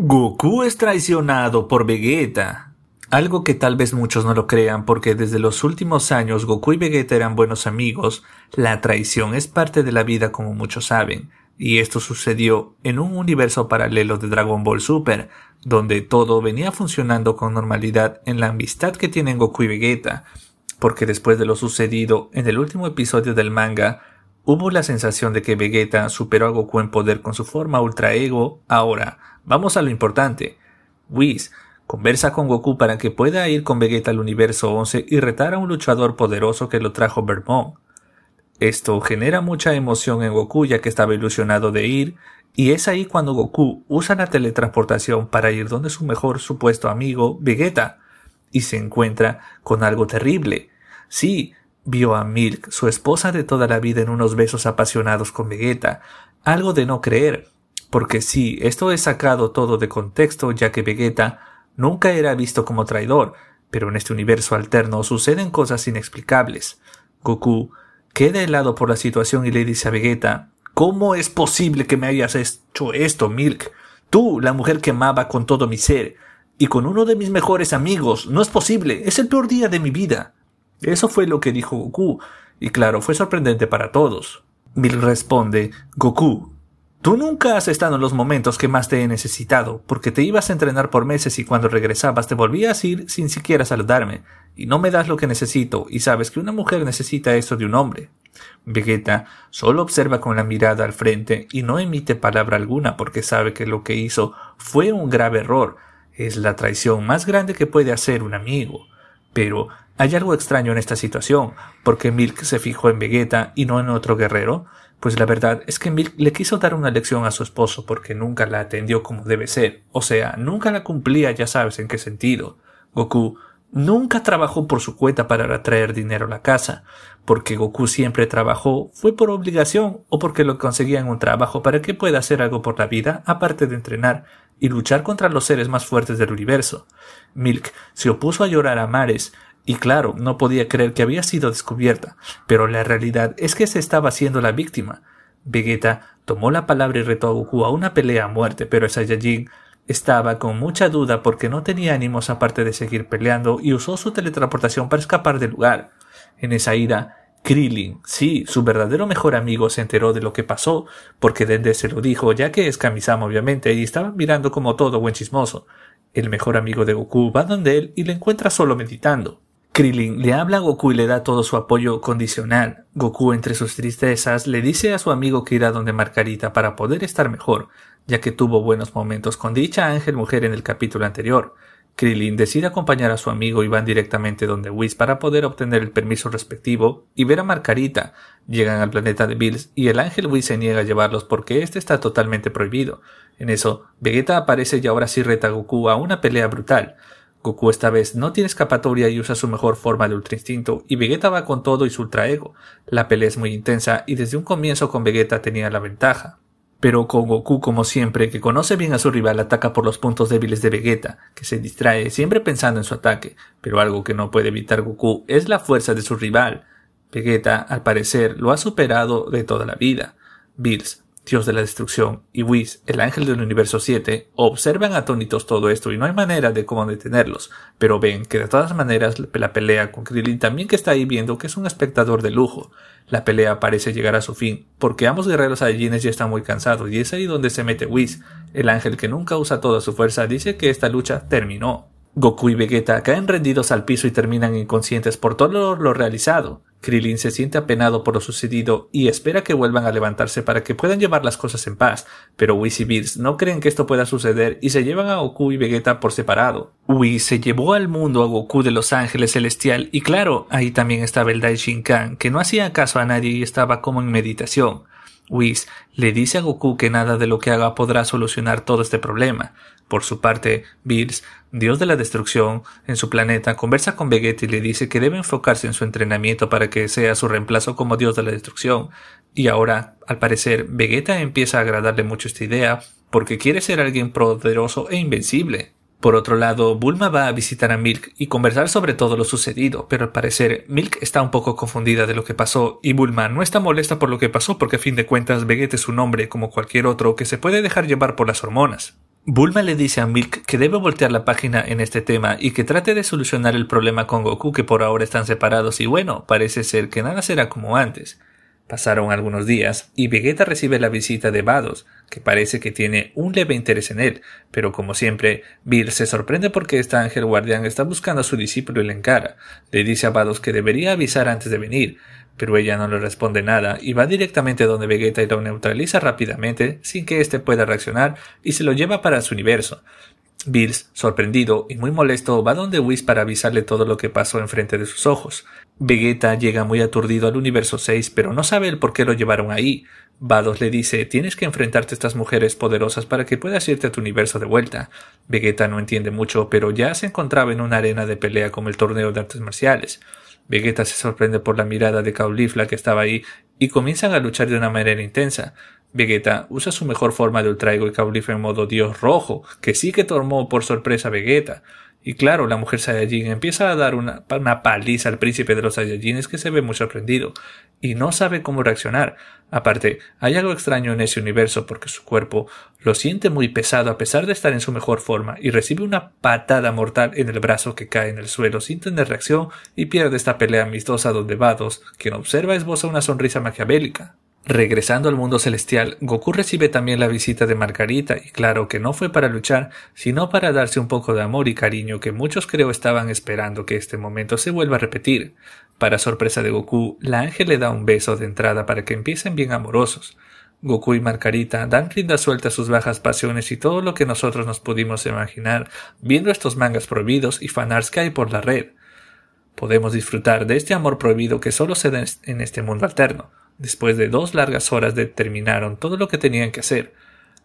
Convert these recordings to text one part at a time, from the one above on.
Goku es traicionado por Vegeta. Algo que tal vez muchos no lo crean porque desde los últimos años Goku y Vegeta eran buenos amigos, la traición es parte de la vida como muchos saben, y esto sucedió en un universo paralelo de Dragon Ball Super, donde todo venía funcionando con normalidad en la amistad que tienen Goku y Vegeta, porque después de lo sucedido en el último episodio del manga, Hubo la sensación de que Vegeta superó a Goku en poder con su forma Ultra Ego. Ahora, vamos a lo importante. Whis conversa con Goku para que pueda ir con Vegeta al universo 11 y retar a un luchador poderoso que lo trajo Vermont. Esto genera mucha emoción en Goku ya que estaba ilusionado de ir, y es ahí cuando Goku usa la teletransportación para ir donde su mejor supuesto amigo, Vegeta, y se encuentra con algo terrible. Sí, Vio a Milk, su esposa de toda la vida, en unos besos apasionados con Vegeta, algo de no creer, porque sí, esto es sacado todo de contexto, ya que Vegeta nunca era visto como traidor, pero en este universo alterno suceden cosas inexplicables. Goku queda helado por la situación y le dice a Vegeta, ¿Cómo es posible que me hayas hecho esto, Milk? Tú, la mujer que amaba con todo mi ser, y con uno de mis mejores amigos, no es posible, es el peor día de mi vida. Eso fue lo que dijo Goku, y claro, fue sorprendente para todos. Bill responde, Goku, tú nunca has estado en los momentos que más te he necesitado, porque te ibas a entrenar por meses y cuando regresabas te volvías a ir sin siquiera saludarme, y no me das lo que necesito, y sabes que una mujer necesita eso de un hombre. Vegeta solo observa con la mirada al frente y no emite palabra alguna porque sabe que lo que hizo fue un grave error, es la traición más grande que puede hacer un amigo. Pero, ¿hay algo extraño en esta situación? porque Milk se fijó en Vegeta y no en otro guerrero? Pues la verdad es que Milk le quiso dar una lección a su esposo porque nunca la atendió como debe ser, o sea, nunca la cumplía ya sabes en qué sentido. Goku nunca trabajó por su cuenta para traer dinero a la casa, porque Goku siempre trabajó fue por obligación o porque lo conseguía en un trabajo para que pueda hacer algo por la vida aparte de entrenar y luchar contra los seres más fuertes del universo. Milk se opuso a llorar a Mares, y claro, no podía creer que había sido descubierta, pero la realidad es que se estaba haciendo la víctima. Vegeta tomó la palabra y retó a Goku a una pelea a muerte, pero Saiyajin estaba con mucha duda porque no tenía ánimos aparte de seguir peleando y usó su teletransportación para escapar del lugar. En esa ira, Krillin, sí, su verdadero mejor amigo, se enteró de lo que pasó, porque Dende se lo dijo, ya que es Kamisama obviamente, y estaba mirando como todo buen chismoso. El mejor amigo de Goku va donde él y le encuentra solo meditando. Krillin le habla a Goku y le da todo su apoyo condicional. Goku, entre sus tristezas, le dice a su amigo que irá donde Margarita para poder estar mejor, ya que tuvo buenos momentos con dicha ángel mujer en el capítulo anterior. Krillin decide acompañar a su amigo y van directamente donde Whis para poder obtener el permiso respectivo y ver a Marcarita. Llegan al planeta de Bills y el ángel Whis se niega a llevarlos porque este está totalmente prohibido. En eso, Vegeta aparece y ahora sí reta a Goku a una pelea brutal. Goku esta vez no tiene escapatoria y usa su mejor forma de Ultra Instinto y Vegeta va con todo y su Ultra Ego. La pelea es muy intensa y desde un comienzo con Vegeta tenía la ventaja. Pero con Goku, como siempre, que conoce bien a su rival, ataca por los puntos débiles de Vegeta, que se distrae siempre pensando en su ataque, pero algo que no puede evitar Goku es la fuerza de su rival. Vegeta, al parecer, lo ha superado de toda la vida. Bills, Dios de la Destrucción, y Whis, el ángel del universo 7, observan atónitos todo esto y no hay manera de cómo detenerlos, pero ven que de todas maneras la pelea con Krillin también que está ahí viendo que es un espectador de lujo. La pelea parece llegar a su fin, porque ambos guerreros saiyajines ya están muy cansados y es ahí donde se mete Whis, el ángel que nunca usa toda su fuerza, dice que esta lucha terminó. Goku y Vegeta caen rendidos al piso y terminan inconscientes por todo lo realizado. Krillin se siente apenado por lo sucedido y espera que vuelvan a levantarse para que puedan llevar las cosas en paz, pero Whis y Bills no creen que esto pueda suceder y se llevan a Goku y Vegeta por separado. Whis se llevó al mundo a Goku de Los Ángeles Celestial y claro, ahí también estaba el Daishinkan, que no hacía caso a nadie y estaba como en meditación. Whis le dice a Goku que nada de lo que haga podrá solucionar todo este problema. Por su parte, Bills, dios de la destrucción, en su planeta, conversa con Vegeta y le dice que debe enfocarse en su entrenamiento para que sea su reemplazo como dios de la destrucción. Y ahora, al parecer, Vegeta empieza a agradarle mucho esta idea porque quiere ser alguien poderoso e invencible. Por otro lado, Bulma va a visitar a Milk y conversar sobre todo lo sucedido, pero al parecer Milk está un poco confundida de lo que pasó y Bulma no está molesta por lo que pasó porque a fin de cuentas Vegeta es un hombre como cualquier otro que se puede dejar llevar por las hormonas. Bulma le dice a Milk que debe voltear la página en este tema y que trate de solucionar el problema con Goku que por ahora están separados y bueno, parece ser que nada será como antes. Pasaron algunos días y Vegeta recibe la visita de Vados, que parece que tiene un leve interés en él, pero como siempre, Bill se sorprende porque este ángel guardián está buscando a su discípulo y le encara. Le dice a Vados que debería avisar antes de venir, pero ella no le responde nada y va directamente donde Vegeta y lo neutraliza rápidamente sin que éste pueda reaccionar y se lo lleva para su universo. Bills, sorprendido y muy molesto, va donde Whis para avisarle todo lo que pasó enfrente de sus ojos. Vegeta llega muy aturdido al universo 6, pero no sabe el por qué lo llevaron ahí. Vados le dice, tienes que enfrentarte a estas mujeres poderosas para que puedas irte a tu universo de vuelta. Vegeta no entiende mucho, pero ya se encontraba en una arena de pelea como el torneo de artes marciales. Vegeta se sorprende por la mirada de Caulifla que estaba ahí y comienzan a luchar de una manera intensa. Vegeta usa su mejor forma de ultraigo y caulifa en modo Dios Rojo, que sí que tomó por sorpresa a Vegeta. Y claro, la mujer Saiyajin empieza a dar una, paliza al príncipe de los Saiyajines que se ve muy sorprendido y no sabe cómo reaccionar. Aparte, hay algo extraño en ese universo porque su cuerpo lo siente muy pesado a pesar de estar en su mejor forma y recibe una patada mortal en el brazo que cae en el suelo sin tener reacción y pierde esta pelea amistosa donde Vados, quien observa, esboza una sonrisa maquiavélica. Regresando al mundo celestial, Goku recibe también la visita de Margarita y claro que no fue para luchar, sino para darse un poco de amor y cariño que muchos creo estaban esperando que este momento se vuelva a repetir. Para sorpresa de Goku, la ángel le da un beso de entrada para que empiecen bien amorosos. Goku y Margarita dan linda suelta a sus bajas pasiones y todo lo que nosotros nos pudimos imaginar viendo estos mangas prohibidos y fanarts que hay por la red. Podemos disfrutar de este amor prohibido que solo se da en este mundo alterno. Después de dos largas horas determinaron todo lo que tenían que hacer.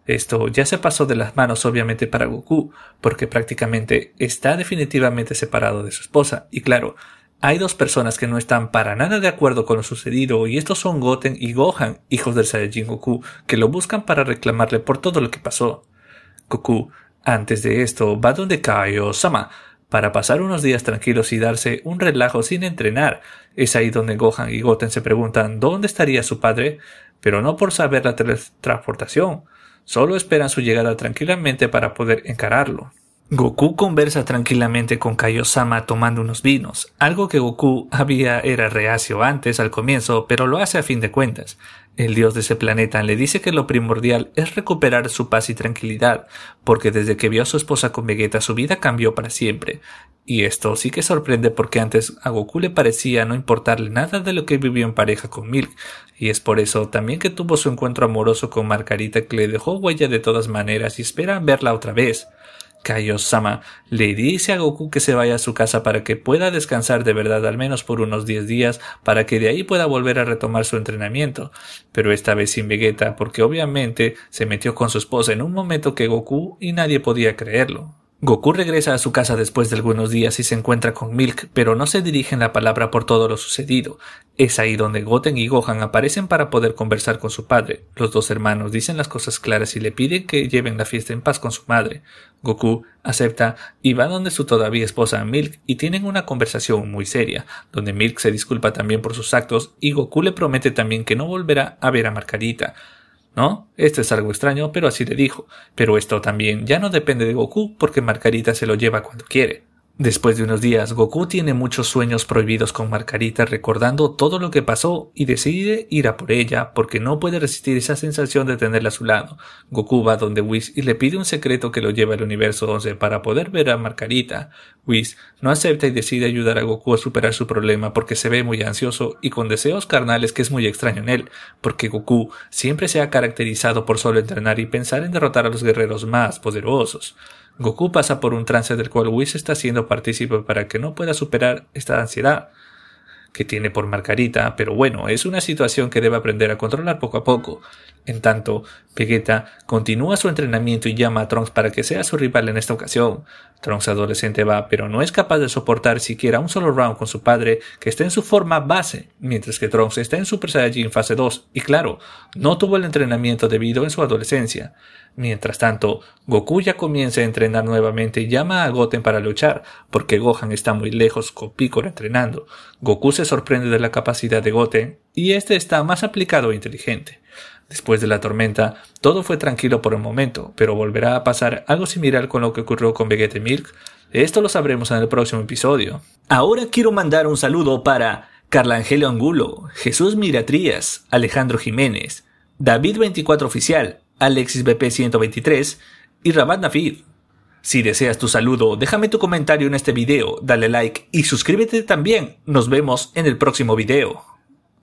Esto ya se pasó de las manos obviamente para Goku, porque prácticamente está definitivamente separado de su esposa. Y claro, hay dos personas que no están para nada de acuerdo con lo sucedido y estos son Goten y Gohan, hijos del Saiyajin Goku, que lo buscan para reclamarle por todo lo que pasó. Goku, antes de esto, va donde Kaio Sama, para pasar unos días tranquilos y darse un relajo sin entrenar. Es ahí donde Gohan y Goten se preguntan dónde estaría su padre, pero no por saber la teletransportación, solo esperan su llegada tranquilamente para poder encararlo. Goku conversa tranquilamente con Kaiosama tomando unos vinos, algo que Goku había era reacio antes al comienzo, pero lo hace a fin de cuentas. El dios de ese planeta le dice que lo primordial es recuperar su paz y tranquilidad, porque desde que vio a su esposa con Vegeta su vida cambió para siempre. Y esto sí que sorprende porque antes a Goku le parecía no importarle nada de lo que vivió en pareja con Milk, y es por eso también que tuvo su encuentro amoroso con Margarita que le dejó huella de todas maneras y espera verla otra vez. Kaiosama le dice a Goku que se vaya a su casa para que pueda descansar de verdad al menos por unos 10 días para que de ahí pueda volver a retomar su entrenamiento, pero esta vez sin Vegeta porque obviamente se metió con su esposa en un momento que Goku y nadie podía creerlo. Goku regresa a su casa después de algunos días y se encuentra con Milk, pero no se dirigen la palabra por todo lo sucedido. Es ahí donde Goten y Gohan aparecen para poder conversar con su padre. Los dos hermanos dicen las cosas claras y le piden que lleven la fiesta en paz con su madre. Goku acepta y va donde su todavía esposa Milk y tienen una conversación muy seria, donde Milk se disculpa también por sus actos y Goku le promete también que no volverá a ver a Margarita. ¿no? Esto es algo extraño, pero así le dijo. Pero esto también ya no depende de Goku porque Margarita se lo lleva cuando quiere. Después de unos días, Goku tiene muchos sueños prohibidos con Margarita recordando todo lo que pasó y decide ir a por ella porque no puede resistir esa sensación de tenerla a su lado. Goku va donde Whis y le pide un secreto que lo lleva al universo 11 para poder ver a Margarita. Whis no acepta y decide ayudar a Goku a superar su problema porque se ve muy ansioso y con deseos carnales que es muy extraño en él, porque Goku siempre se ha caracterizado por solo entrenar y pensar en derrotar a los guerreros más poderosos. Goku pasa por un trance del cual Whis está siendo partícipe para que no pueda superar esta ansiedad que tiene por Margarita, pero bueno, es una situación que debe aprender a controlar poco a poco. En tanto, Vegeta continúa su entrenamiento y llama a Trunks para que sea su rival en esta ocasión. Trunks adolescente va, pero no es capaz de soportar siquiera un solo round con su padre, que está en su forma base, mientras que Trunks está en Super Saiyajin fase 2, y claro, no tuvo el entrenamiento debido en su adolescencia. Mientras tanto, Goku ya comienza a entrenar nuevamente y llama a Goten para luchar, porque Gohan está muy lejos con Piccolo entrenando. Goku se sorprende de la capacidad de Goten, y este está más aplicado e inteligente. Después de la tormenta, todo fue tranquilo por el momento, pero volverá a pasar algo similar con lo que ocurrió con Vegeta Milk. Esto lo sabremos en el próximo episodio. Ahora quiero mandar un saludo para Carla Angulo, Jesús Miratrías, Alejandro Jiménez, David 24 Oficial, Alexis BP 123 y Rabat Nafid. Si deseas tu saludo, déjame tu comentario en este video, dale like y suscríbete también. Nos vemos en el próximo video.